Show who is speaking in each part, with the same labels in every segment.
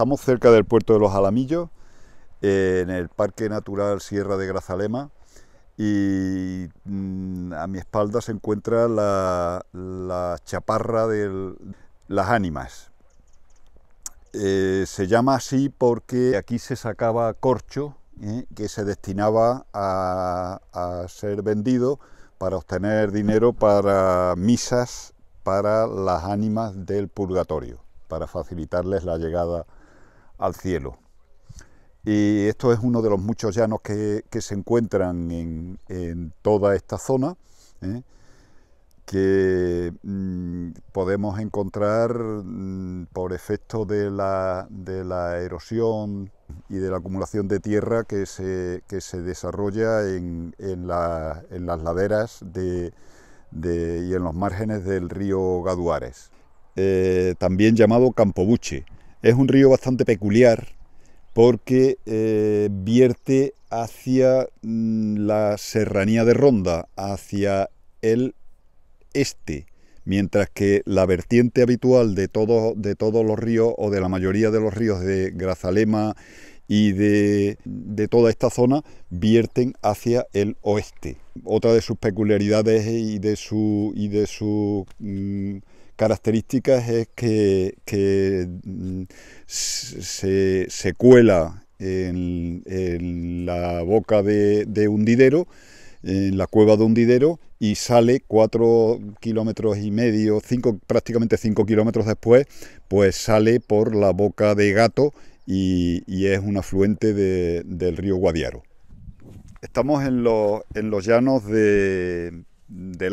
Speaker 1: Estamos cerca del puerto de los Alamillos, eh, en el Parque Natural Sierra de Grazalema, y mm, a mi espalda se encuentra la, chaparra de las ánimas. Eh, se llama así porque aquí se sacaba corcho eh, que se destinaba a, a ser vendido para obtener dinero para misas para las ánimas del purgatorio, para facilitarles la llegada al cielo. Y esto es uno de los muchos llanos que, se encuentran en, toda esta zona, ¿eh? que mm, podemos encontrar mm, por efecto de la, erosión y de la acumulación de tierra que se, desarrolla en, las laderas y en los márgenes del río Gaduares, eh, también llamado Campobuche. Es un río bastante peculiar porque eh, vierte hacia mm, la serranía de Ronda, hacia el este, mientras que la vertiente habitual de, de todos los ríos o de la mayoría de los ríos de Grazalema y de, toda esta zona vierten hacia el oeste. Otra de sus peculiaridades y de su, y de su mm, características es que, mm, se, cuela en, la boca de, hundidero, en la cueva de hundidero, y sale cuatro kilómetros y medio, cinco, prácticamente cinco kilómetros después, pues sale por la boca de gato y, es un afluente del río Guadiaro. Estamos en, los, llanos del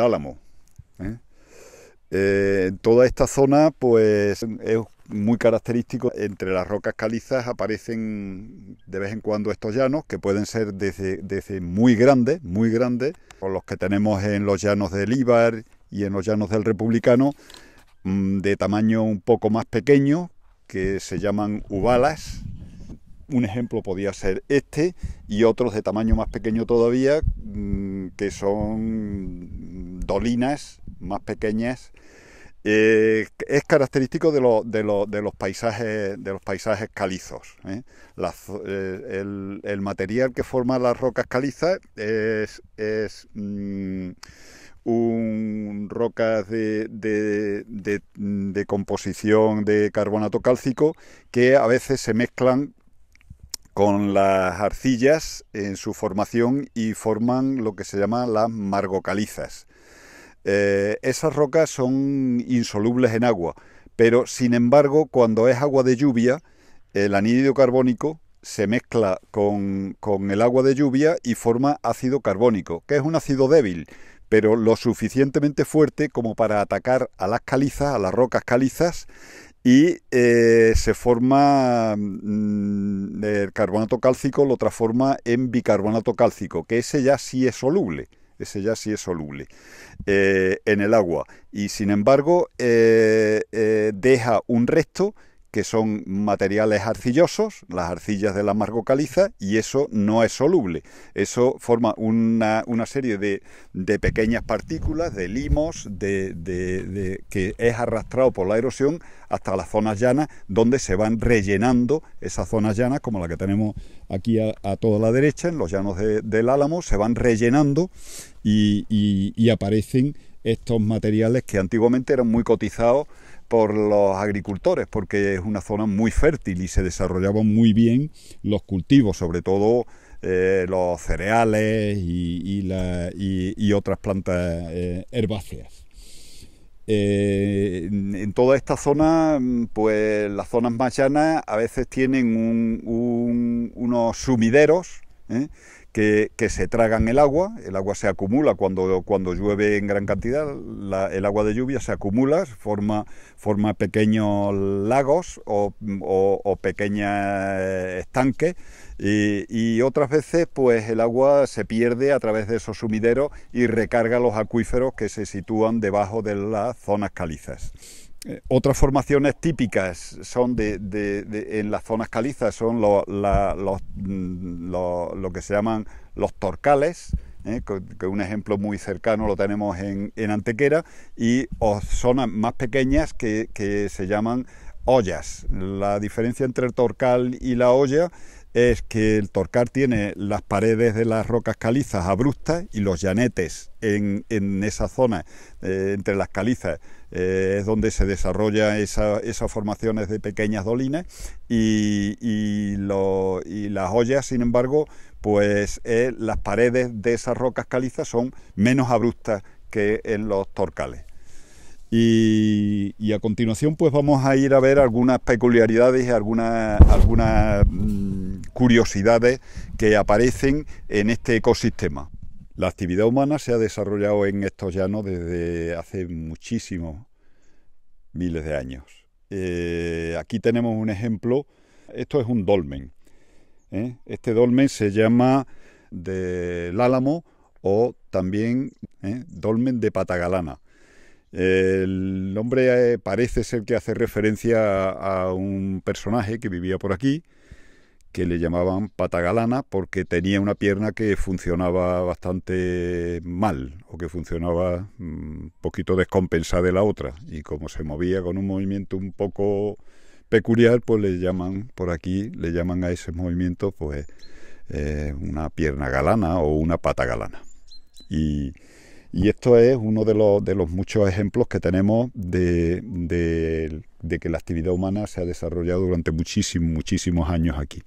Speaker 1: Álamo, eh, en toda esta zona pues es muy característico. Entre las rocas calizas aparecen de vez en cuando estos llanos, que pueden ser desde, muy grandes, muy grandes, con los que tenemos en los llanos del Ibar y en los llanos del Republicano, mm, de tamaño un poco más pequeño, que se llaman ubalas, un ejemplo podía ser este y otros de tamaño más pequeño todavía mm, que son dolinas más pequeñas. Eh, es característico de, de, de, los, paisajes, de los paisajes calizos. ¿eh? Eh, el, material que forma las rocas calizas es, es mm, un rocas de, de, de, de, composición de carbonato cálcico que a veces se mezclan con las arcillas en su formación y forman lo que se llama las margocalizas. Eh, esas rocas son insolubles en agua, pero sin embargo cuando es agua de lluvia, el anidio carbónico se mezcla con, con el agua de lluvia y forma ácido carbónico, que es un ácido débil, pero lo suficientemente fuerte como para atacar a las calizas, a las rocas calizas, y eh, se forma mm, el carbonato cálcico lo transforma en bicarbonato cálcico, que ese ya sí es soluble, ese ya sí es soluble eh, en el agua y sin embargo eh, deja un resto que son materiales arcillosos, las arcillas de la margo caliza, y eso no es soluble. Eso forma una, serie de, de, pequeñas partículas, de limos, de, que es arrastrado por la erosión hasta las zonas llanas, donde se van rellenando esas zonas llanas, como la que tenemos aquí a, toda la derecha, en los llanos del Álamo, se van rellenando y aparecen estos materiales que antiguamente eran muy cotizados por los agricultores, porque es una zona muy fértil y se desarrollaban muy bien los cultivos, sobre todo eh, los cereales y, otras plantas eh, herbáceas. Eh, en toda esta zona, pues las zonas más llanas a veces tienen unos sumideros ¿eh? que, se tragan el agua, el agua se acumula cuando, cuando llueve en gran cantidad, el agua de lluvia se acumula, forma, pequeños lagos o, pequeños eh, estanques y, y, otras veces pues el agua se pierde a través de esos sumideros y recarga los acuíferos que se sitúan debajo de las zonas calizas otras formaciones típicas son de, en las zonas calizas son lo, mm, lo, que se llaman los torcales, ¿eh? que un ejemplo muy cercano lo tenemos en, en Antequera, y zonas más pequeñas que, que se llaman ollas. La diferencia entre el torcal y la olla es que el Torcar tiene las paredes de las rocas calizas abruptas y los llanetes en, esa zona, eh, entre las calizas, eh, es donde se desarrollan esa, esas formaciones de pequeñas dolinas y, y, las ollas, sin embargo, pues eh, las paredes de esas rocas calizas son menos abruptas que en los torcales. Y, a continuación pues vamos a ir a ver algunas peculiaridades y algunas... algunas mm, curiosidades que aparecen en este ecosistema. La actividad humana se ha desarrollado en estos llanos desde hace muchísimos miles de años. Eh, aquí tenemos un ejemplo. Esto es un dolmen. ¿eh? Este dolmen se llama del Álamo o también ¿eh? dolmen de Patagalana. El nombre parece ser que hace referencia a un personaje que vivía por aquí, que le llamaban patagalana porque tenía una pierna que funcionaba bastante mal o que funcionaba un mm, poquito descompensada de la otra y como se movía con un movimiento un poco peculiar pues le llaman por aquí le llaman a ese movimiento pues eh, una pierna galana o una pata galana y, esto es uno de los, de los muchos ejemplos que tenemos de, de, que la actividad humana se ha desarrollado durante muchísimos, muchísimos años aquí.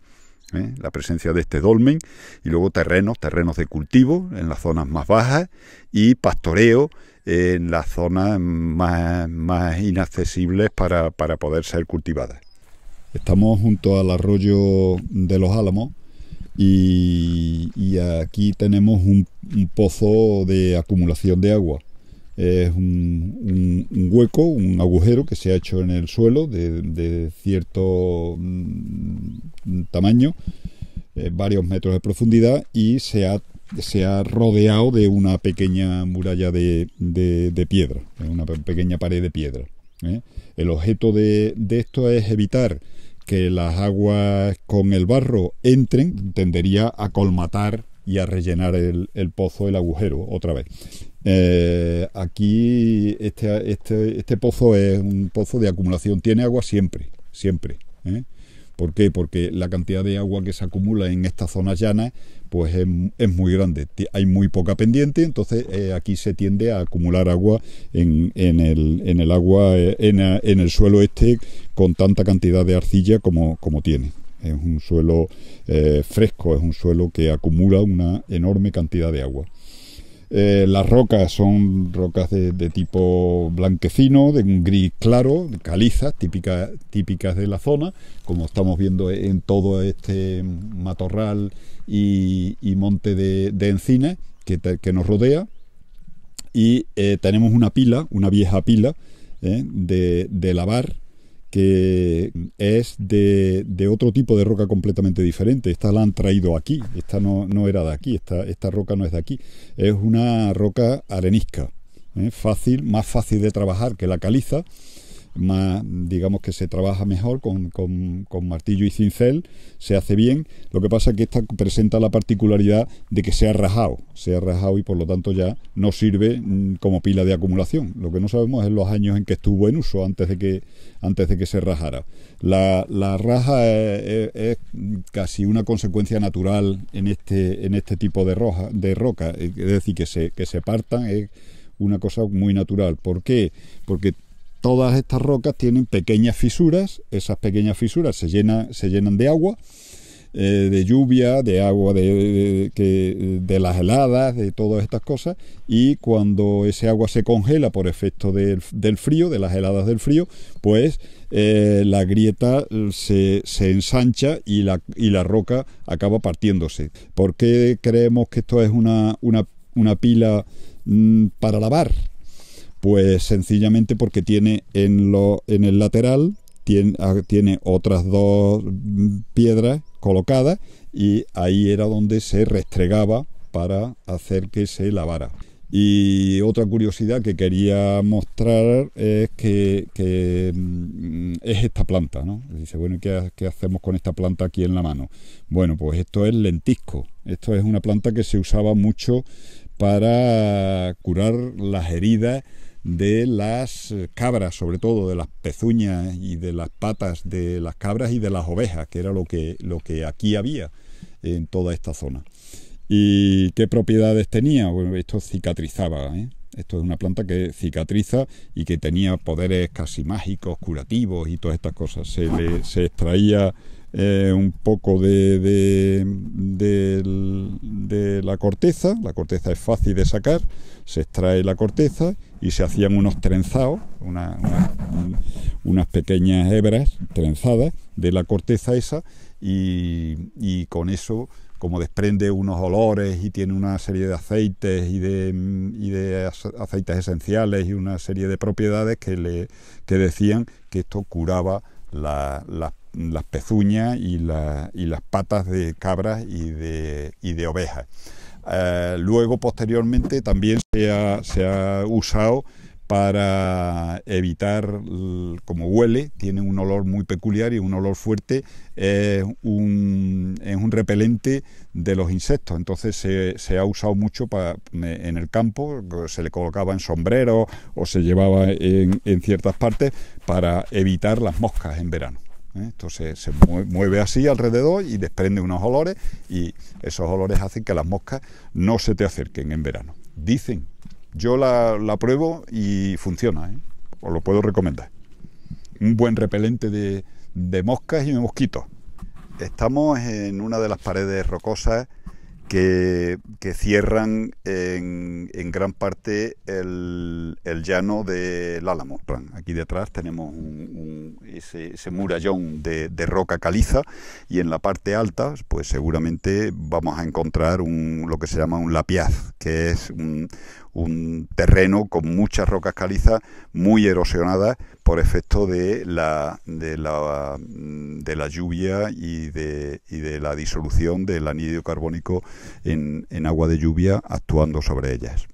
Speaker 1: ¿eh? la presencia de este dolmen, y luego terrenos, terrenos de cultivo en las zonas más bajas y pastoreo en las zonas más, inaccesibles para, poder ser cultivadas. Estamos junto al arroyo de los Álamos y, aquí tenemos un pozo de acumulación de agua es un, hueco, un agujero que se ha hecho en el suelo de, cierto mm, tamaño, eh, varios metros de profundidad, y se ha, se ha rodeado de una pequeña muralla de, de piedra, una pequeña pared de piedra. ¿eh? El objeto de, esto es evitar que las aguas con el barro entren, tendería a colmatar y a rellenar el, pozo, el agujero, otra vez. Eh, aquí este, este, este, pozo es un pozo de acumulación, tiene agua siempre, siempre. ¿eh? ¿Por qué? Porque la cantidad de agua que se acumula en esta zona llana pues es, muy grande. Hay muy poca pendiente, entonces eh, aquí se tiende a acumular agua en, el, agua en, el suelo este con tanta cantidad de arcilla como, tiene. Es un suelo fresco, es un suelo que acumula una enorme cantidad de agua. Eh, las rocas son rocas de, tipo blanquecino, de un gris claro, calizas, típicas, típicas de la zona, como estamos viendo en todo este matorral y, monte de, encines que, nos rodea. Y eh, tenemos una pila, una vieja pila eh, de lavar que es de, otro tipo de roca completamente diferente. Esta la han traído aquí, esta no, no era de aquí, esta, esta, roca no es de aquí. Es una roca arenisca, ¿eh? fácil, más fácil de trabajar que la caliza más, digamos que se trabaja mejor con, con, martillo y cincel, se hace bien. Lo que pasa es que esta presenta la particularidad de que se ha rajado, se ha rajado y por lo tanto ya no sirve mm, como pila de acumulación. Lo que no sabemos es los años en que estuvo en uso antes de que, antes de que se rajara. La, raja es, casi una consecuencia natural en este, en este tipo de, roja, de roca, es decir, que se, que se partan. Es, una cosa muy natural. ¿Por qué? Porque todas estas rocas tienen pequeñas fisuras, esas pequeñas fisuras se, llenan, se llenan de agua, eh, de lluvia, de agua de, las heladas, de todas estas cosas, y cuando ese agua se congela por efecto del, frío, de las heladas del frío, pues eh, la grieta eh, se, se ensancha y la, la, roca acaba partiéndose. ¿Por qué creemos que esto es una, pila mm, para lavar? Pues sencillamente porque tiene en, lo, en el lateral tiene, ah, tiene otras dos mm, piedras colocadas y ahí era donde se restregaba para hacer que se lavara. Y otra curiosidad que quería mostrar es que, mm, es esta planta, ¿no? Dice, bueno, ¿qué, ¿qué, hacemos con esta planta aquí en la mano? Bueno, pues esto es lentisco. Esto es una planta que se usaba mucho para curar las heridas de las eh, cabras, sobre todo de las pezuñas y de las patas de las cabras y de las ovejas, que era lo que, lo que aquí había en toda esta zona. ¿Y qué propiedades tenía? Bueno, esto cicatrizaba, ¿eh? Esto es una planta que cicatriza y que tenía poderes casi mágicos, curativos y todas estas cosas. Se, le, se extraía eh, un poco de, de, la corteza, la corteza es fácil de sacar, se extrae la corteza y se hacían unos trenzados, unas pequeñas hebras trenzadas de la corteza esa y con eso como desprende unos olores y tiene una serie de aceites y de, mm, aceites esenciales y una serie de propiedades que, le, que decían que esto curaba las pezuñas y, las patas de cabras y de, de ovejas. Eh, luego, posteriormente, también se ha, se ha usado para evitar como huele, tiene un olor muy peculiar y un olor fuerte, es un, repelente de los insectos, entonces se, ha usado mucho para, en el campo, se le colocaba en sombreros o se llevaba en, en ciertas partes para evitar las moscas en verano. ¿eh? Entonces se mueve así alrededor y desprende unos olores y esos olores hacen que las moscas no se te acerquen en verano. Dicen yo la, la pruebo y funciona, ¿eh? os lo puedo recomendar. Un buen repelente de, de moscas y de mosquitos. Estamos en una de las paredes rocosas que, cierran en, gran parte el, llano del Álamo. Aquí detrás tenemos ese, murallón de, de, roca caliza y en la parte alta pues seguramente vamos a encontrar un, lo que se llama un lapiaz, que es un, un terreno con muchas rocas calizas muy erosionadas por efecto de la, de la, de la lluvia y de, la disolución del anidio carbónico en, agua de lluvia actuando sobre ellas.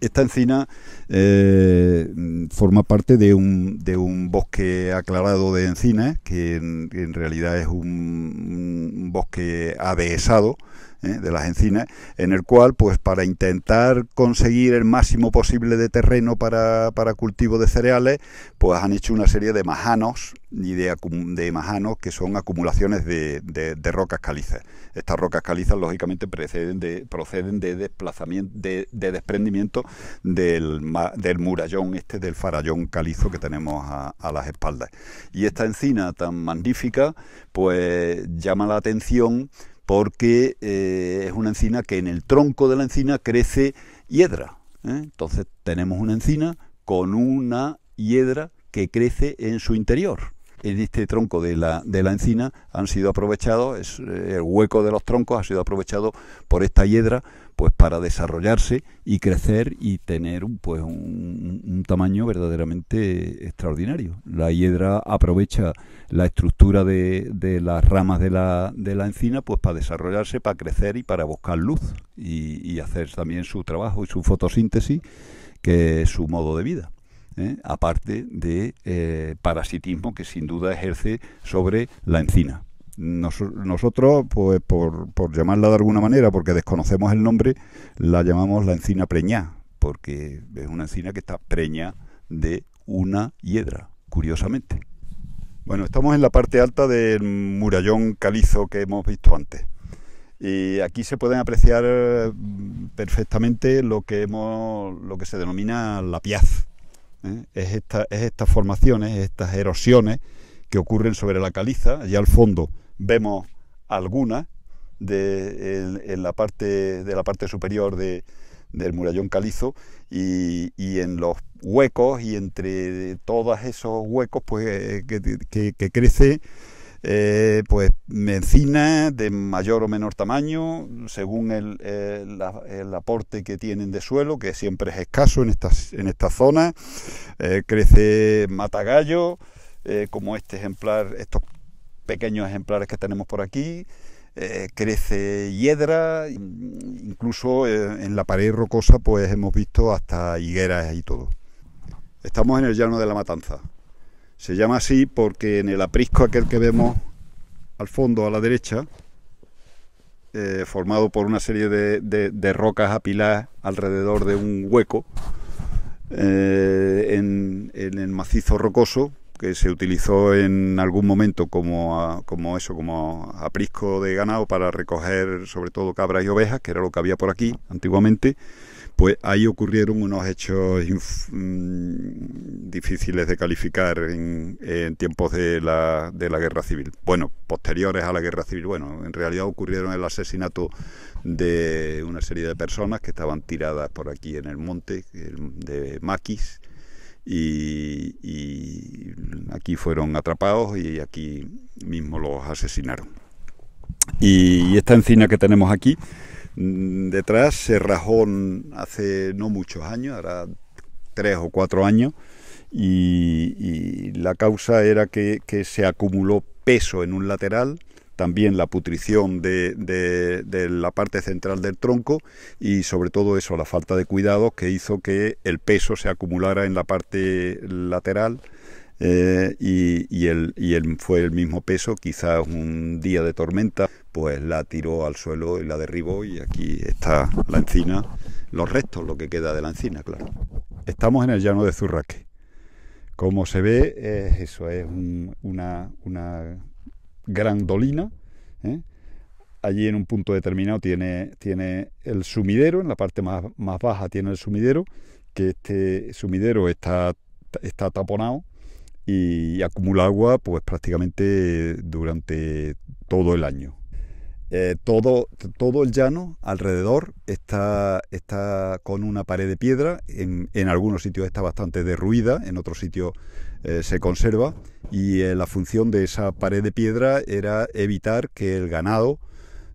Speaker 1: Esta encina eh, forma parte de un, de un, bosque aclarado de encinas, que en, realidad es un, un bosque adhesado, ¿eh? de las encinas, en el cual, pues para intentar conseguir el máximo posible de terreno para, para cultivo de cereales, pues han hecho una serie de majanos y de, de que son acumulaciones de, de, rocas calizas. Estas rocas calizas, lógicamente, de, proceden de desplazamiento, de, desprendimiento del, del murallón este, del farallón calizo que tenemos a, a las espaldas. Y esta encina tan magnífica, pues llama la atención porque eh, es una encina que en el tronco de la encina crece hiedra. ¿eh? Entonces tenemos una encina con una hiedra que crece en su interior. En este tronco de la, de la encina han sido aprovechados, es, eh, el hueco de los troncos ha sido aprovechado por esta hiedra pues para desarrollarse y crecer y tener pues un, tamaño verdaderamente extraordinario. La hiedra aprovecha la estructura de, de las ramas de la, de la, encina pues para desarrollarse, para crecer y para buscar luz y, hacer también su trabajo y su fotosíntesis, que es su modo de vida. ¿eh? aparte de eh, parasitismo que sin duda ejerce sobre la encina nosotros, pues por, llamarla de alguna manera, porque desconocemos el nombre, la llamamos la encina preñá, porque es una encina que está preña de una hiedra, curiosamente. Bueno, estamos en la parte alta del murallón calizo que hemos visto antes. Y aquí se pueden apreciar mm, perfectamente lo que hemos, lo que se denomina la piaz. ¿eh? es estas formaciones, estas erosiones que ocurren sobre la caliza, allá al fondo vemos algunas en, la parte, de la parte superior de, del murallón calizo y, en los huecos y entre todos esos huecos pues, eh, que, crece eh, pues encina de mayor o menor tamaño según el, aporte que tienen de suelo que siempre es escaso en estas en esta zona eh, crece matagallo como este ejemplar pequeños ejemplares que tenemos por aquí. Eh, crece hiedra, incluso eh, en la pared rocosa pues hemos visto hasta higueras y todo. Estamos en el llano de la Matanza. Se llama así porque en el aprisco aquel que vemos al fondo a la derecha, eh, formado por una serie de, rocas apiladas alrededor de un hueco en el macizo rocoso, que se utilizó en algún momento como, como eso, como aprisco de ganado para recoger sobre todo cabras y ovejas, que era lo que había por aquí antiguamente, pues ahí ocurrieron unos hechos mm, difíciles de calificar en, tiempos de la, de la, guerra civil. Bueno, posteriores a la guerra civil, bueno, en realidad ocurrieron el asesinato de una serie de personas que estaban tiradas por aquí en el monte, de maquis, y, aquí fueron atrapados y aquí mismo los asesinaron. Y, esta encina que tenemos aquí, mm, detrás se rajó hace no muchos años, ahora tres o cuatro años, y, la causa era que, se acumuló peso en un lateral también la putrición de, la parte central del tronco y sobre todo eso, la falta de cuidado que hizo que el peso se acumulara en la parte lateral. Eh, y, el, fue el mismo peso, quizás un día de tormenta, pues la tiró al suelo y la derribó y aquí está la encina, los restos, lo que queda de la encina, claro. Estamos en el llano de Zurraque. Como se ve, eso es una grandolina. ¿eh? Allí en un punto determinado tiene, tiene el sumidero, en la parte más, más baja tiene el sumidero, que este sumidero está, está taponado y acumula agua pues prácticamente durante todo el año. Eh, todo, todo el llano alrededor está, está con una pared de piedra, en, algunos sitios está bastante derruida, en otros sitios eh, se conserva y eh, la función de esa pared de piedra era evitar que el ganado,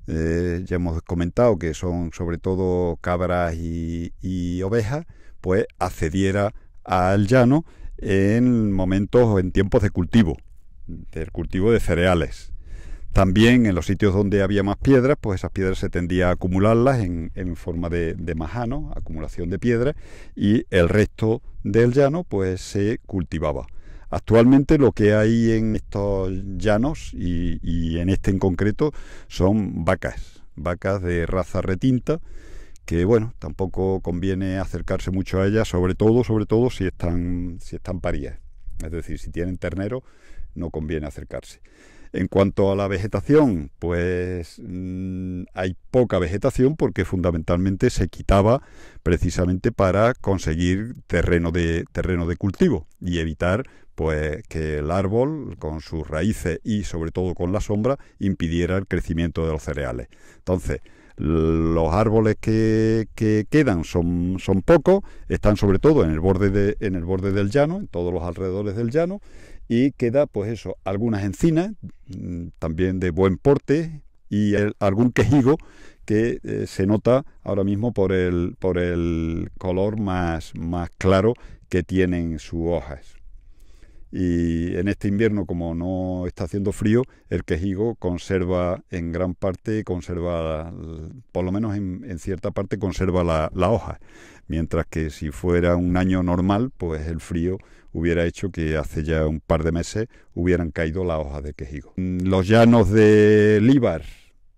Speaker 1: ya hemos comentado que son sobre todo cabras y, y ovejas, pues accediera al llano en momentos o en tiempos de cultivo, del cultivo de cereales. También en los sitios donde había más piedras, pues esas piedras se tendía a acumularlas en, forma de, majano, acumulación de piedras, y el resto del llano pues se cultivaba. Actualmente lo que hay en estos llanos y, en este en concreto son vacas, vacas de raza retinta, que bueno, tampoco conviene acercarse mucho a ellas, sobre todo, sobre todo si están, si están parías. Es decir, si tienen ternero, no conviene acercarse. En cuanto a la vegetación, pues mm, hay poca vegetación porque fundamentalmente se quitaba precisamente para conseguir terreno de, terreno de cultivo y evitar pues que el árbol con sus raíces y sobre todo con la sombra impidiera el crecimiento de los cereales. Entonces, los árboles que, quedan son, son pocos, están sobre todo en el borde de, en el borde del llano, en todos los alrededores del llano, y queda pues eso, algunas encinas mm, también de buen porte y algún quejigo que eh, se nota ahora mismo por el, por el color más, más claro que tienen sus hojas y en este invierno, como no está haciendo frío, el quejigo conserva en gran parte, conserva, por lo menos en, cierta parte, conserva la, hoja. Mientras que si fuera un año normal, pues el frío hubiera hecho que hace ya un par de meses hubieran caído las hojas de quejigo. Mm, los llanos de Líbar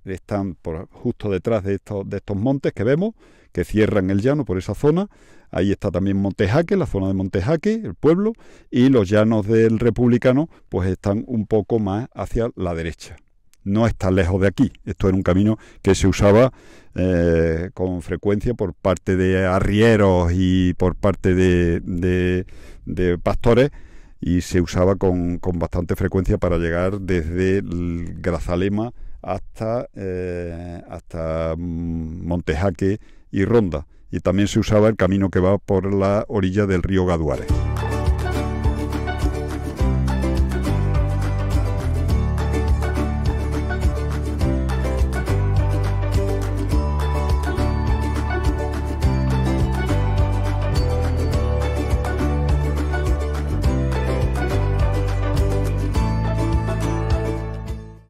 Speaker 1: están por, justo detrás de estos, de estos montes que vemos que cierran el llano por esa zona. Ahí está también Montejaque, la zona de Montejaque, el pueblo, y los llanos del Republicano, pues están un poco más hacia la derecha. No está lejos de aquí. Esto era un camino que se usaba eh, con frecuencia por parte de arrieros y por parte de, pastores y se usaba con, bastante frecuencia para llegar desde Grazalema hasta, eh, hasta Montejaque y Ronda, y también se usaba el camino que va por la orilla del río Gaduare.